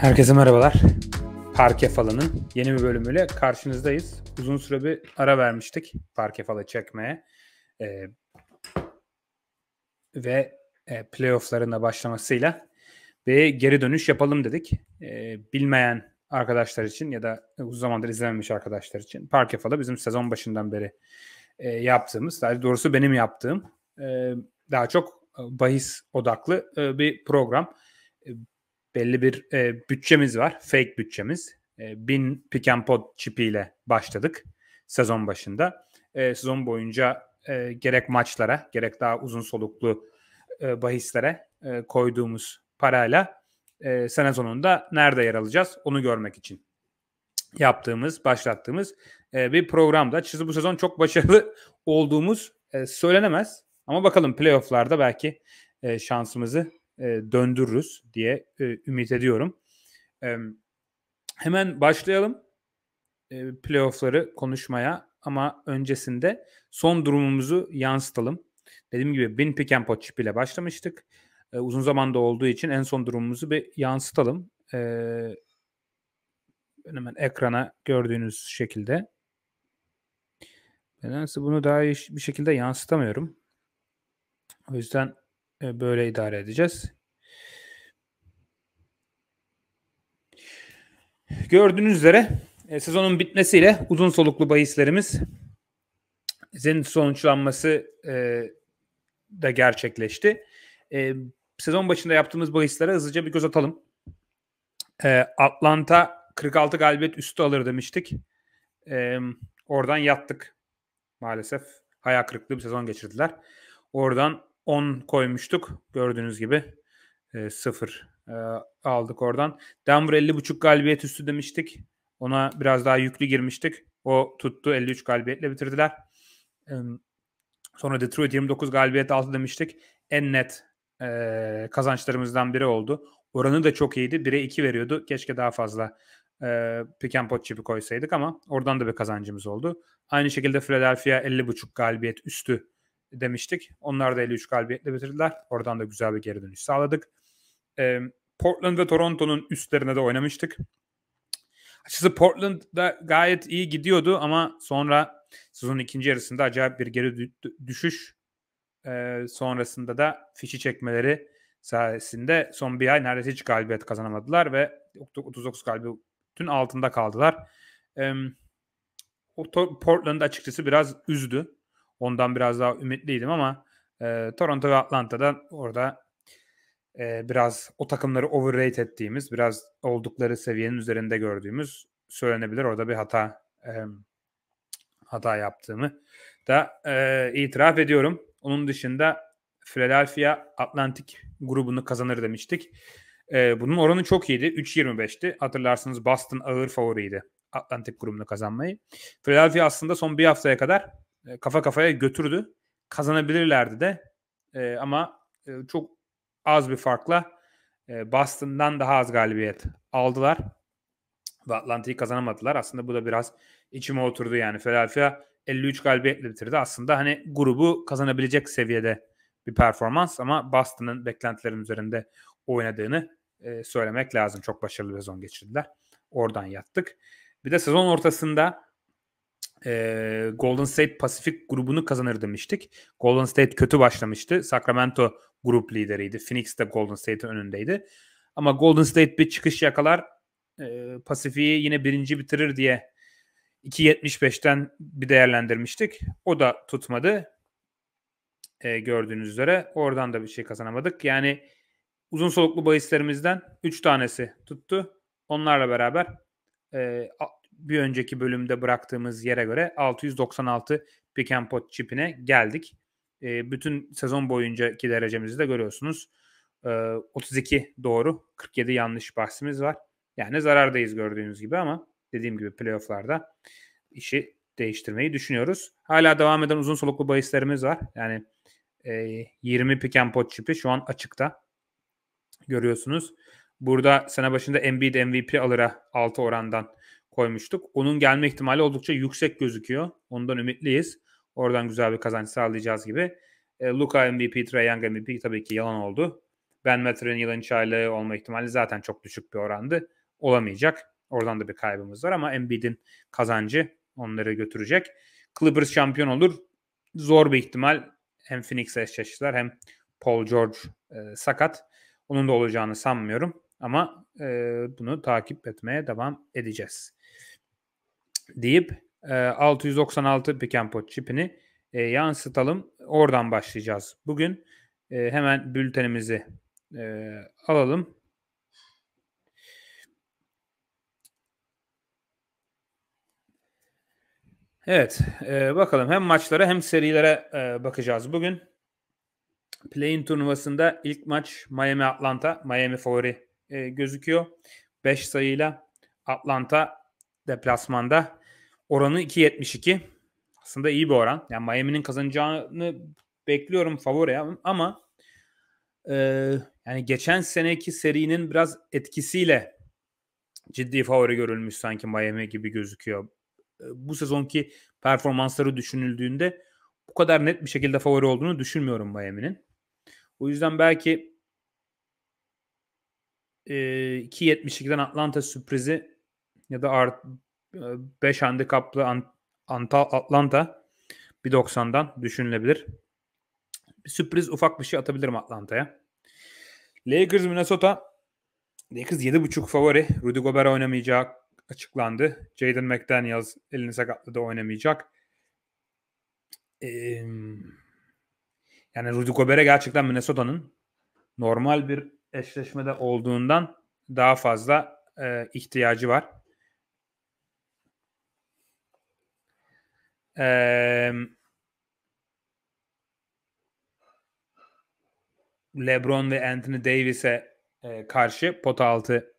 Herkese merhabalar. Parke Falı'nın yeni bir bölümüyle karşınızdayız. Uzun süre bir ara vermiştik Parke Falı çekmeye. Ee, ve e, playoffların da başlamasıyla bir geri dönüş yapalım dedik. Ee, bilmeyen arkadaşlar için ya da uzun zamandır izlememiş arkadaşlar için Parke Falı bizim sezon başından beri e, yaptığımız, daha doğrusu benim yaptığım e, daha çok e, bahis odaklı e, bir program belli bir e, bütçemiz var. Fake bütçemiz. E, 1000 pick and pod çipiyle başladık sezon başında. E, sezon boyunca e, gerek maçlara gerek daha uzun soluklu e, bahislere e, koyduğumuz parayla e, sene sonunda nerede yer alacağız onu görmek için yaptığımız, başlattığımız e, bir programda. Açıkçası bu sezon çok başarılı olduğumuz e, söylenemez. Ama bakalım playofflarda belki e, şansımızı döndürürüz diye ümit ediyorum. hemen başlayalım playoffları konuşmaya ama öncesinde son durumumuzu yansıtalım. Dediğim gibi bin pick and pop ile başlamıştık. uzun zamanda olduğu için en son durumumuzu bir yansıtalım. E, hemen ekrana gördüğünüz şekilde. Nedense bunu daha iyi bir şekilde yansıtamıyorum. O yüzden e, böyle idare edeceğiz. Gördüğünüz üzere e, sezonun bitmesiyle uzun soluklu bahislerimiz zin sonuçlanması e, da gerçekleşti. sezon başında yaptığımız bahislere hızlıca bir göz atalım. Atlanta 46 galibiyet üstü alır demiştik. oradan yattık maalesef. Hayal kırıklığı bir sezon geçirdiler. Oradan 10 koymuştuk. Gördüğünüz gibi e, 0 e, aldık oradan. Denver 50.5 galibiyet üstü demiştik. Ona biraz daha yüklü girmiştik. O tuttu 53 galibiyetle bitirdiler. sonra Detroit 29 galibiyet altı demiştik. En net e, kazançlarımızdan biri oldu. Oranı da çok iyiydi. 1'e 2 veriyordu. Keşke daha fazla e, pick and pot çipi koysaydık ama oradan da bir kazancımız oldu. Aynı şekilde Philadelphia 50.5 galibiyet üstü demiştik. Onlar da 53 galibiyetle bitirdiler. Oradan da güzel bir geri dönüş sağladık. E, Portland ve Toronto'nun üstlerine de oynamıştık. Açıkçası da gayet iyi gidiyordu ama sonra sezonun ikinci yarısında acayip bir geri düşüş e, sonrasında da fişi çekmeleri sayesinde son bir ay neredeyse hiç galibiyet kazanamadılar ve 39 galibiyetin altında kaldılar. E, Portland açıkçası biraz üzdü. Ondan biraz daha ümitliydim ama e, Toronto ve Atlanta'da orada e, biraz o takımları overrate ettiğimiz, biraz oldukları seviyenin üzerinde gördüğümüz söylenebilir. Orada bir hata e, hata yaptığımı da e, itiraf ediyorum. Onun dışında Philadelphia Atlantik grubunu kazanır demiştik. E, bunun oranı çok iyiydi. 3.25'ti. Hatırlarsınız Boston ağır favoriydi Atlantik grubunu kazanmayı. Philadelphia aslında son bir haftaya kadar e, kafa kafaya götürdü. Kazanabilirlerdi de e, ama e, çok az bir farkla e, Boston'dan daha az galibiyet aldılar ve Atlanta'yı kazanamadılar. Aslında bu da biraz içime oturdu yani. Philadelphia 53 galibiyetle bitirdi. Aslında hani grubu kazanabilecek seviyede bir performans ama Boston'ın beklentilerin üzerinde oynadığını e, söylemek lazım. Çok başarılı bir sezon geçirdiler. Oradan yattık. Bir de sezon ortasında e, Golden State Pasifik grubunu kazanır demiştik. Golden State kötü başlamıştı. Sacramento grup lideriydi. Phoenix de Golden State'in önündeydi. Ama Golden State bir çıkış yakalar e, Pasifik'i yine birinci bitirir diye 2.75'ten bir değerlendirmiştik. O da tutmadı. E, gördüğünüz üzere oradan da bir şey kazanamadık. Yani uzun soluklu bahislerimizden 3 tanesi tuttu. Onlarla beraber e, bir önceki bölümde bıraktığımız yere göre 696 pick and pot çipine geldik. E, bütün sezon boyuncaki derecemizi de görüyorsunuz. E, ee, 32 doğru 47 yanlış bahsimiz var. Yani zarardayız gördüğünüz gibi ama dediğim gibi playofflarda işi değiştirmeyi düşünüyoruz. Hala devam eden uzun soluklu bahislerimiz var. Yani e, 20 pick and pot çipi şu an açıkta. Görüyorsunuz. Burada sene başında Embiid MVP alıra 6 orandan koymuştuk. Onun gelme ihtimali oldukça yüksek gözüküyor. Ondan ümitliyiz. Oradan güzel bir kazanç sağlayacağız gibi. E, Luka MVP, Trae Young MVP tabii ki yalan oldu. Ben Matter'ın yılın çaylığı olma ihtimali zaten çok düşük bir orandı. Olamayacak. Oradan da bir kaybımız var ama Embiid'in kazancı onları götürecek. Clippers şampiyon olur. Zor bir ihtimal. Hem Phoenix eşleştiler hem Paul George e, sakat. Onun da olacağını sanmıyorum ama e, bunu takip etmeye devam edeceğiz deyip e, 696 pick pot çipini e, yansıtalım. Oradan başlayacağız. Bugün e, hemen bültenimizi e, alalım. Evet, e, bakalım hem maçlara hem serilere e, bakacağız bugün. Play'in turnuvasında ilk maç Miami Atlanta. Miami favori e, gözüküyor. 5 sayıyla Atlanta deplasmanda Oranı 2.72. Aslında iyi bir oran. Yani Miami'nin kazanacağını bekliyorum favori ama e, yani geçen seneki serinin biraz etkisiyle ciddi favori görülmüş sanki Miami gibi gözüküyor. E, bu sezonki performansları düşünüldüğünde bu kadar net bir şekilde favori olduğunu düşünmüyorum Miami'nin. O yüzden belki e, 2.72'den Atlanta sürprizi ya da art, 5 ee, handikaplı Atlanta 1.90'dan düşünülebilir. Bir sürpriz ufak bir şey atabilirim Atlanta'ya. Lakers Minnesota Lakers 7.5 favori. Rudy Gobert oynamayacak açıklandı. Jaden McDaniels elini sakatladı oynamayacak. Ee, yani Rudy Gobert'e gerçekten Minnesota'nın normal bir eşleşmede olduğundan daha fazla e, ihtiyacı var. LeBron ve Anthony Davis'e karşı pota altı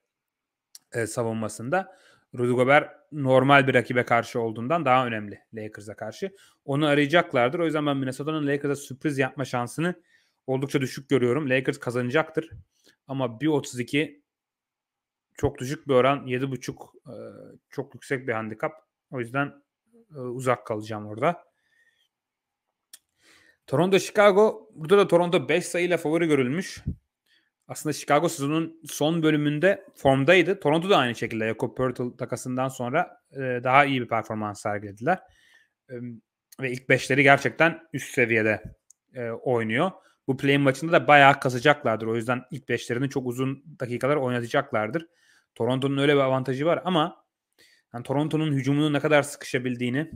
savunmasında Rudy Gobert normal bir rakibe karşı olduğundan daha önemli Lakers'a karşı. Onu arayacaklardır. O yüzden ben Minnesota'nın Lakers'a sürpriz yapma şansını oldukça düşük görüyorum. Lakers kazanacaktır. Ama 1.32 çok düşük bir oran. 7.5 e, çok yüksek bir handikap. O yüzden e, uzak kalacağım orada. Toronto Chicago burada da Toronto 5 sayıyla favori görülmüş. Aslında Chicago sezonun son bölümünde formdaydı. Toronto da aynı şekilde Jakob Pertl takasından sonra e, daha iyi bir performans sergilediler. E, ve ilk beşleri gerçekten üst seviyede e, oynuyor. Bu play maçında da bayağı kasacaklardır. O yüzden ilk beşlerini çok uzun dakikalar oynatacaklardır. Toronto'nun öyle bir avantajı var ama yani Toronto'nun hücumunu ne kadar sıkışabildiğini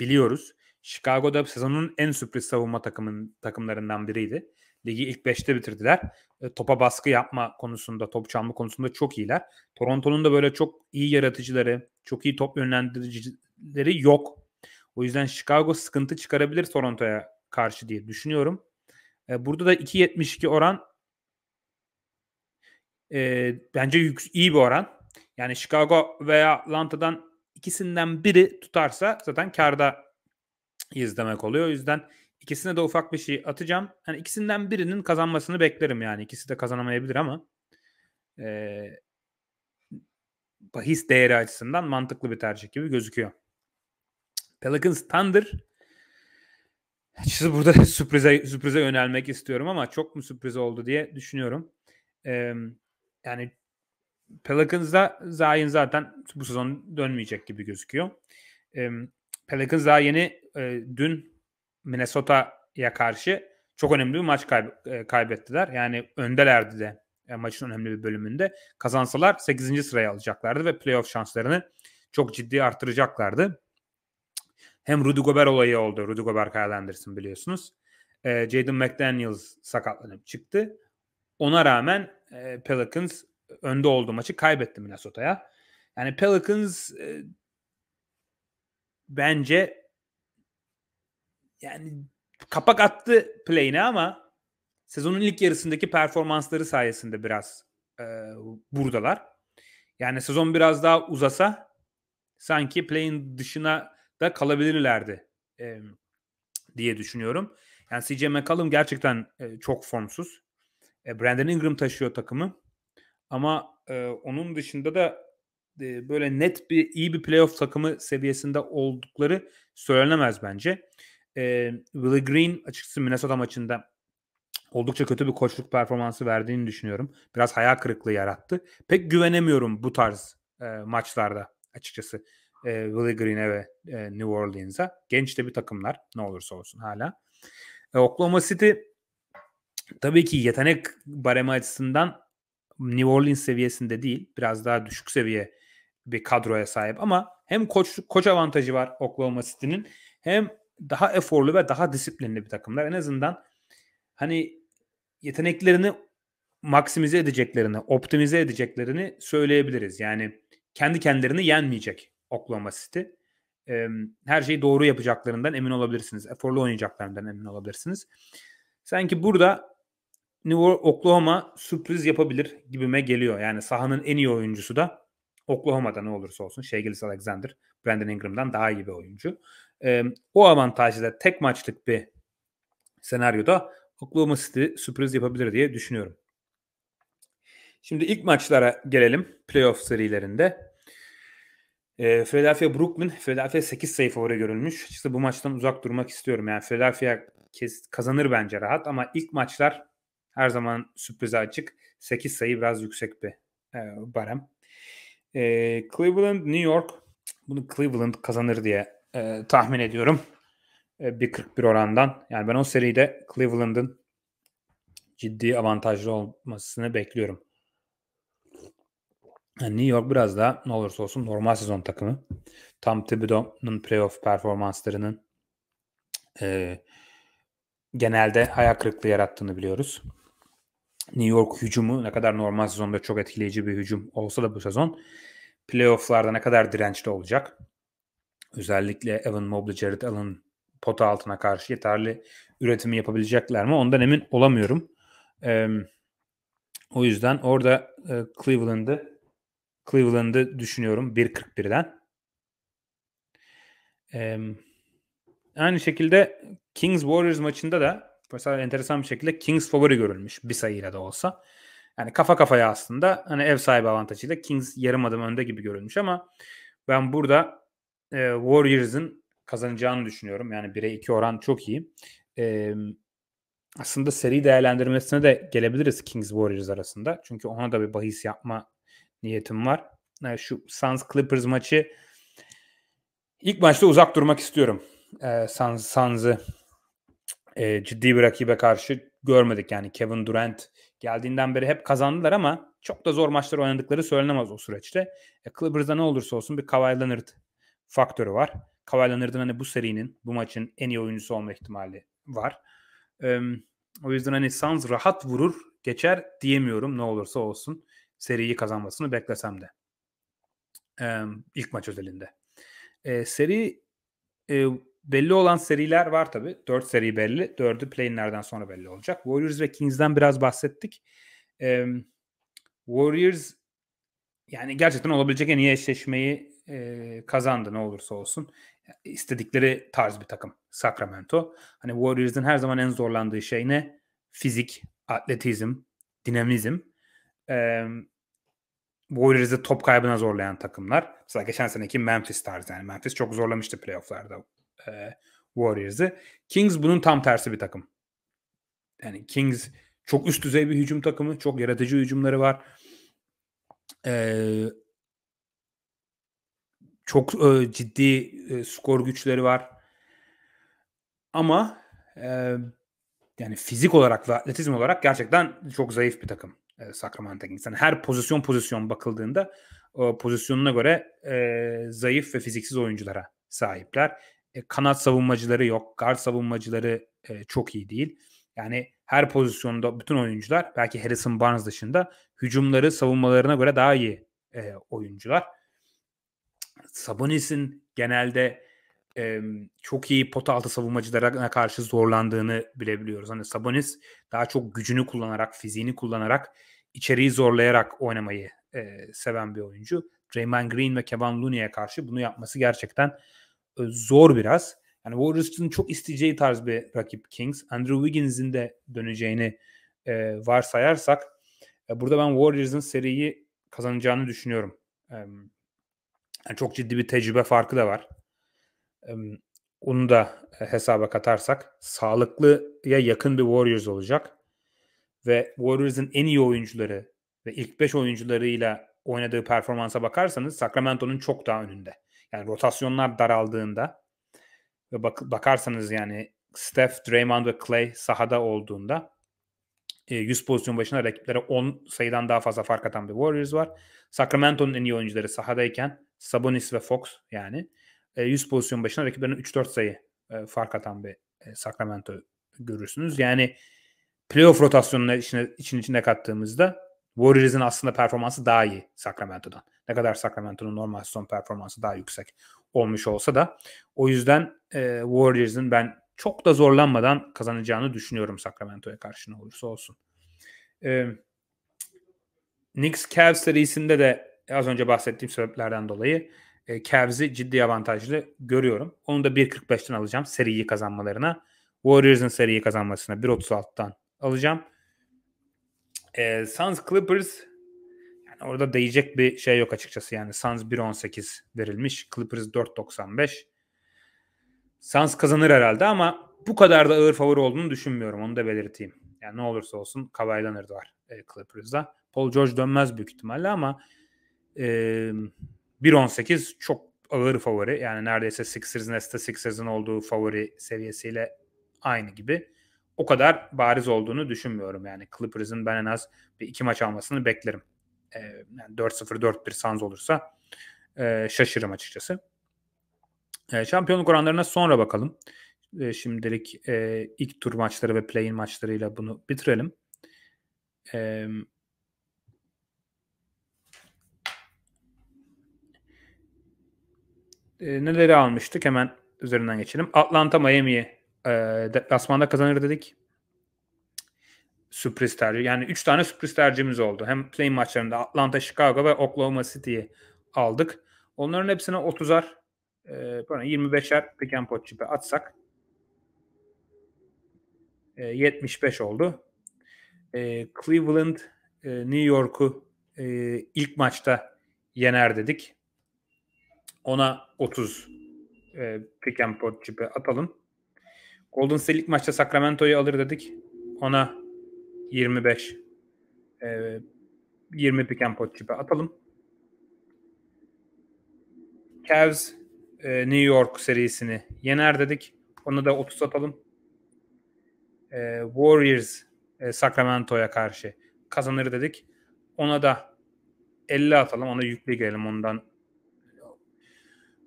biliyoruz. Chicago'da sezonun en sürpriz savunma takımın takımlarından biriydi. Ligi ilk 5'te bitirdiler. E, topa baskı yapma konusunda, top çalma konusunda çok iyiler. Toronto'nun da böyle çok iyi yaratıcıları, çok iyi top yönlendiricileri yok. O yüzden Chicago sıkıntı çıkarabilir Toronto'ya karşı diye düşünüyorum. E, burada da 2.72 oran e, bence iyi bir oran. Yani Chicago veya Atlanta'dan ikisinden biri tutarsa zaten karda izlemek oluyor. O yüzden ikisine de ufak bir şey atacağım. Yani ikisinden birinin kazanmasını beklerim yani. İkisi de kazanamayabilir ama e, bahis değeri açısından mantıklı bir tercih gibi gözüküyor. Pelicans Thunder Açıkçası burada sürprize, sürprize yönelmek istiyorum ama çok mu sürpriz oldu diye düşünüyorum. Ee, yani Pelicans'da Zion zaten bu sezon dönmeyecek gibi gözüküyor. Pelicans daha yeni e, dün Minnesota'ya karşı çok önemli bir maç kayb- e, kaybettiler. Yani öndelerdi de e, maçın önemli bir bölümünde. Kazansalar 8. sıraya alacaklardı ve playoff şanslarını çok ciddi artıracaklardı. Hem Rudy Gobert olayı oldu. Rudy Gobert Kyle biliyorsunuz. E, Jaden McDaniels sakatlanıp çıktı. Ona rağmen Pelicans önde olduğu maçı kaybetti Minnesota'ya. Yani Pelicans e, bence yani kapak attı play'ine ama sezonun ilk yarısındaki performansları sayesinde biraz e, buradalar. Yani sezon biraz daha uzasa sanki play'in dışına da kalabilirlerdi e, diye düşünüyorum. Yani CJ McCollum gerçekten e, çok formsuz. E, Brandon Ingram taşıyor takımı. Ama e, onun dışında da e, böyle net bir iyi bir playoff takımı seviyesinde oldukları söylenemez bence. E, Willie Green açıkçası Minnesota maçında oldukça kötü bir koçluk performansı verdiğini düşünüyorum. Biraz hayal kırıklığı yarattı. Pek güvenemiyorum bu tarz e, maçlarda açıkçası e, Willie Green'e ve e, New Orleans'a. Genç de bir takımlar ne olursa olsun hala. E, Oklahoma City tabii ki yetenek baremi açısından New Orleans seviyesinde değil. Biraz daha düşük seviye bir kadroya sahip ama hem koç, koç avantajı var Oklahoma City'nin hem daha eforlu ve daha disiplinli bir takımlar. En azından hani yeteneklerini maksimize edeceklerini, optimize edeceklerini söyleyebiliriz. Yani kendi kendilerini yenmeyecek Oklahoma City. Ee, her şeyi doğru yapacaklarından emin olabilirsiniz. Eforlu oynayacaklarından emin olabilirsiniz. Sanki burada New Oklahoma sürpriz yapabilir gibime geliyor. Yani sahanın en iyi oyuncusu da Oklahoma'da ne olursa olsun şey Alexander Brandon Ingram'dan daha iyi bir oyuncu. Ee, o avantajla tek maçlık bir senaryoda Oklahoma City sürpriz yapabilir diye düşünüyorum. Şimdi ilk maçlara gelelim playoff serilerinde. E, Philadelphia Brooklyn, Philadelphia 8 sayı favori görülmüş. Açıkçası bu maçtan uzak durmak istiyorum. Yani Philadelphia kazanır bence rahat ama ilk maçlar her zaman sürprize açık. 8 sayı biraz yüksek bir e, barem. E, Cleveland, New York. Bunu Cleveland kazanır diye e, tahmin ediyorum. E, bir 41 orandan. Yani ben o seride Cleveland'ın ciddi avantajlı olmasını bekliyorum. Yani New York biraz da ne olursa olsun normal sezon takımı. Tam Thibodeau'nun playoff performanslarının e, genelde hayal kırıklığı yarattığını biliyoruz. New York hücumu ne kadar normal sezonda çok etkileyici bir hücum olsa da bu sezon playofflarda ne kadar dirençli olacak? Özellikle Evan Mobley, Jared Allen pota altına karşı yeterli üretimi yapabilecekler mi? Ondan emin olamıyorum. Ee, o yüzden orada e, Cleveland'ı Cleveland'ı düşünüyorum 1.41'den. Ee, aynı şekilde Kings Warriors maçında da mesela enteresan bir şekilde Kings favori görülmüş bir sayıyla da olsa. Yani kafa kafaya aslında hani ev sahibi avantajıyla Kings yarım adım önde gibi görülmüş ama ben burada e, Warriors'ın kazanacağını düşünüyorum. Yani 1'e 2 oran çok iyi. E, aslında seri değerlendirmesine de gelebiliriz Kings Warriors arasında. Çünkü ona da bir bahis yapma niyetim var. Yani e, şu Suns Clippers maçı ilk maçta uzak durmak istiyorum. E, Suns, Suns'ı e, ciddi bir rakibe karşı görmedik. Yani Kevin Durant geldiğinden beri hep kazandılar ama çok da zor maçlar oynadıkları söylenemez o süreçte. E, Clippers'da ne olursa olsun bir Kawhi Leonard faktörü var. Kawhi Leonard'ın hani bu serinin, bu maçın en iyi oyuncusu olma ihtimali var. E, o yüzden hani Suns rahat vurur, geçer diyemiyorum ne olursa olsun. Seriyi kazanmasını beklesem de. E, ilk maç özelinde. E, seri e, belli olan seriler var tabi. 4 seri belli. 4'ü play'inlerden sonra belli olacak. Warriors ve Kings'den biraz bahsettik. E, Warriors yani gerçekten olabilecek en iyi eşleşmeyi e, kazandı ne olursa olsun. İstedikleri tarz bir takım Sacramento. Hani Warriors'ın her zaman en zorlandığı şey ne? Fizik, atletizm, dinamizm. E, Warriors'ı top kaybına zorlayan takımlar. Mesela geçen seneki Memphis tarzı yani Memphis çok zorlamıştı playofflarda e, Warriors'ı. Kings bunun tam tersi bir takım. Yani Kings çok üst düzey bir hücum takımı. Çok yaratıcı hücumları var. Ee, çok e, ciddi e, skor güçleri var. Ama e, yani fizik olarak ve atletizm olarak gerçekten çok zayıf bir takım. E, Sacramento Kings. Yani her pozisyon pozisyon bakıldığında e, pozisyonuna göre e, zayıf ve fiziksiz oyunculara sahipler. E, kanat savunmacıları yok. Guard savunmacıları e, çok iyi değil. Yani her pozisyonda bütün oyuncular belki Harrison Barnes dışında hücumları savunmalarına göre daha iyi e, oyuncular. Sabonis'in genelde e, çok iyi pot altı savunmacılara karşı zorlandığını bilebiliyoruz. Hani Sabonis daha çok gücünü kullanarak, fiziğini kullanarak, içeriği zorlayarak oynamayı e, seven bir oyuncu. Raymond Green ve Kevin Looney'e karşı bunu yapması gerçekten e, zor biraz. Yani Warriors'ın çok isteyeceği tarz bir rakip Kings. Andrew Wiggins'in de döneceğini e, varsayarsak e, burada ben Warriors'ın seriyi kazanacağını düşünüyorum. E, yani çok ciddi bir tecrübe farkı da var onu da e, hesaba katarsak sağlıklıya yakın bir Warriors olacak. Ve Warriors'ın en iyi oyuncuları ve ilk 5 oyuncularıyla oynadığı performansa bakarsanız Sacramento'nun çok daha önünde. Yani rotasyonlar daraldığında ve bak bakarsanız yani Steph, Draymond ve Clay sahada olduğunda 100 e, pozisyon başına rakiplere 10 sayıdan daha fazla fark atan bir Warriors var. Sacramento'nun en iyi oyuncuları sahadayken Sabonis ve Fox yani 100 e, pozisyon başına rakiplerine 3-4 sayı e, fark atan bir e, Sacramento görürsünüz. Yani playoff rotasyonuna içine, için içine kattığımızda Warriors'ın aslında performansı daha iyi Sacramento'dan. Ne kadar Sacramento'nun normal son performansı daha yüksek olmuş olsa da. O yüzden e, Warriors'ın ben çok da zorlanmadan kazanacağını düşünüyorum Sacramento'ya karşı ne olursa olsun. E, Knicks Cavs serisinde de az önce bahsettiğim sebeplerden dolayı e, Cavs'i ciddi avantajlı görüyorum. Onu da 1.45'ten alacağım seriyi kazanmalarına. Warriors'ın seriyi kazanmasına 1.36'dan alacağım. E, Suns Clippers yani orada değecek bir şey yok açıkçası yani. Suns 1.18 verilmiş. Clippers 4.95. Suns kazanır herhalde ama bu kadar da ağır favori olduğunu düşünmüyorum. Onu da belirteyim. Yani ne olursa olsun kavaylanır var e, Clippers'da. Paul George dönmez büyük ihtimalle ama e, 1.18 çok ağır favori. Yani neredeyse Sixers Nesta Sixers'ın olduğu favori seviyesiyle aynı gibi. O kadar bariz olduğunu düşünmüyorum. Yani Clippers'ın ben en az bir iki maç almasını beklerim. Ee, yani 4-0 4-1 Suns olursa e, şaşırırım açıkçası. E, şampiyonluk oranlarına sonra bakalım. E, şimdilik e, ilk tur maçları ve play-in maçlarıyla bunu bitirelim. E, e, neleri almıştık? Hemen üzerinden geçelim. Atlanta Miami'yi e, deplasmanda kazanır dedik. Sürpriz tercih. Yani 3 tane sürpriz tercihimiz oldu. Hem play maçlarında Atlanta, Chicago ve Oklahoma City'yi aldık. Onların hepsine 30'ar e, 25'er pick and pot çipi atsak e, 75 oldu. E, Cleveland e, New York'u e, ilk maçta yener dedik. Ona 30 e, pick and pop çipi atalım. Golden State ilk maçta Sacramento'yu alır dedik. Ona 25 e, 20 pick and pop çipi atalım. Cavs e, New York serisini yener dedik. Ona da 30 atalım. E, Warriors e, Sacramento'ya karşı kazanır dedik. Ona da 50 atalım. Ona yükle gelelim ondan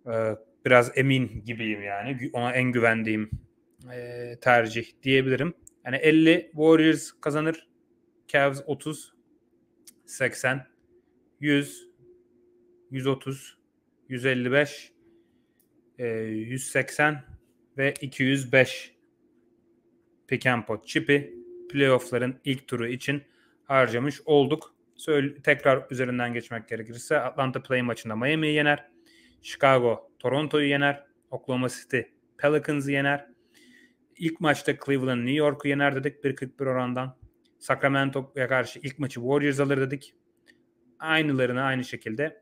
ee, biraz emin gibiyim yani. Ona en güvendiğim e, tercih diyebilirim. Yani 50 Warriors kazanır. Cavs 30 80 100 130 155 180 ve 205 pick and pot çipi playoffların ilk turu için harcamış olduk. Söyle, tekrar üzerinden geçmek gerekirse Atlanta play maçında Miami'yi yener. Chicago Toronto'yu yener. Oklahoma City Pelicans'ı yener. İlk maçta Cleveland New York'u yener dedik 1.41 orandan. Sacramento'ya karşı ilk maçı Warriors alır dedik. Aynılarını aynı şekilde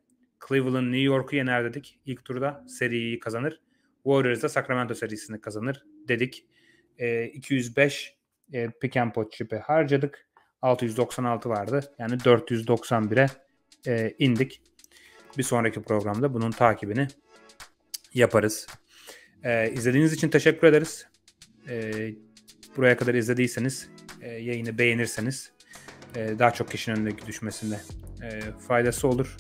Cleveland New York'u yener dedik. İlk turda seriyi kazanır. Warriors da Sacramento serisini kazanır dedik. E, ee, 205 e, pick and pot çipi harcadık. 696 vardı. Yani 491'e e, indik bir sonraki programda bunun takibini yaparız. Ee, izlediğiniz için teşekkür ederiz. Ee, buraya kadar izlediyseniz, e, yayını beğenirseniz e, daha çok kişinin önündeki düşmesinde e, faydası olur.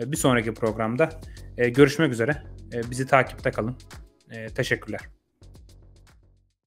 E, bir sonraki programda e, görüşmek üzere. E, bizi takipte kalın. E, teşekkürler.